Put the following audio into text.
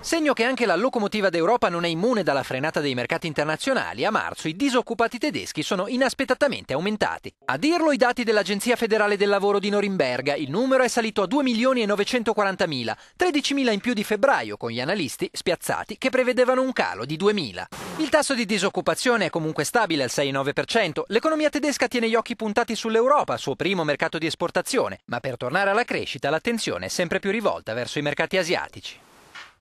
Segno che anche la locomotiva d'Europa non è immune dalla frenata dei mercati internazionali, a marzo i disoccupati tedeschi sono inaspettatamente aumentati. A dirlo i dati dell'Agenzia Federale del Lavoro di Norimberga, il numero è salito a 2.940.000, 13.000 in più di febbraio, con gli analisti spiazzati che prevedevano un calo di 2.000. Il tasso di disoccupazione è comunque stabile al 6,9%, l'economia tedesca tiene gli occhi puntati sull'Europa, suo primo mercato di esportazione, ma per tornare alla crescita l'attenzione è sempre più rivolta verso i mercati asiatici.